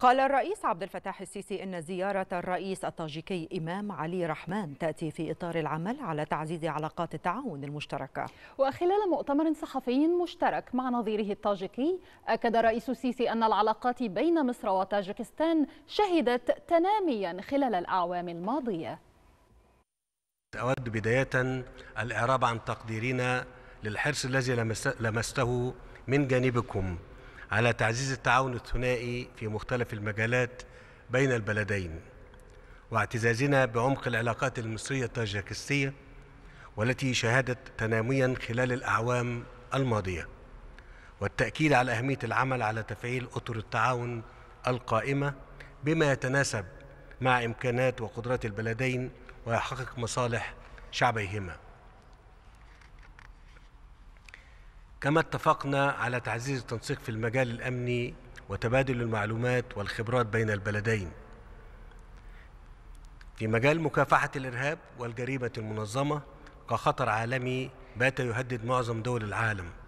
قال الرئيس عبد الفتاح السيسي إن زيارة الرئيس الطاجيكي إمام علي رحمن تأتي في إطار العمل على تعزيز علاقات التعاون المشتركة وخلال مؤتمر صحفي مشترك مع نظيره الطاجيكي أكد الرئيس السيسي أن العلاقات بين مصر وطاجكستان شهدت تناميا خلال الأعوام الماضية أود بداية الإعراب عن تقديرنا للحرص الذي لمسته من جانبكم على تعزيز التعاون الثنائي في مختلف المجالات بين البلدين واعتزازنا بعمق العلاقات المصرية التاجيكستية والتي شهدت تناميا خلال الأعوام الماضية والتأكيد على أهمية العمل على تفعيل أطر التعاون القائمة بما يتناسب مع إمكانات وقدرات البلدين ويحقق مصالح شعبيهما كما اتفقنا على تعزيز التنسيق في المجال الأمني وتبادل المعلومات والخبرات بين البلدين في مجال مكافحة الإرهاب والجريمة المنظمة كخطر عالمي بات يهدد معظم دول العالم